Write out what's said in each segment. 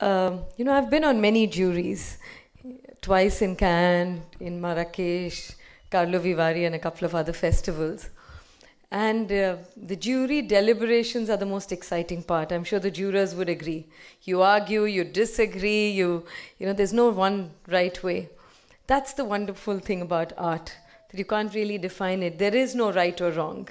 Um, you know, I've been on many juries, twice in Cannes, in Marrakesh, Carlo Vivari, and a couple of other festivals. And uh, the jury deliberations are the most exciting part. I'm sure the jurors would agree. You argue, you disagree, you, you know, there's no one right way. That's the wonderful thing about art, that you can't really define it. There is no right or wrong,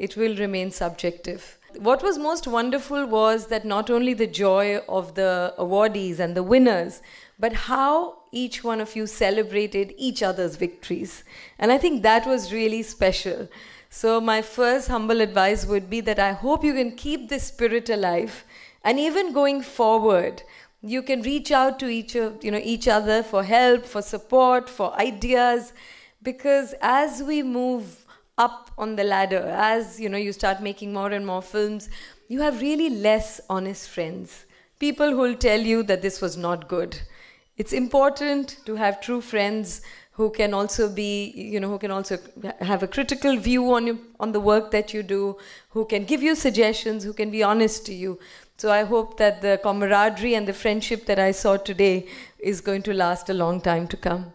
it will remain subjective. What was most wonderful was that not only the joy of the awardees and the winners, but how each one of you celebrated each other's victories. And I think that was really special. So, my first humble advice would be that I hope you can keep this spirit alive. And even going forward, you can reach out to each of you know each other for help for support for ideas because as we move up on the ladder as you know you start making more and more films you have really less honest friends people who'll tell you that this was not good it's important to have true friends who can also be you know who can also have a critical view on you, on the work that you do who can give you suggestions who can be honest to you so i hope that the camaraderie and the friendship that i saw today is going to last a long time to come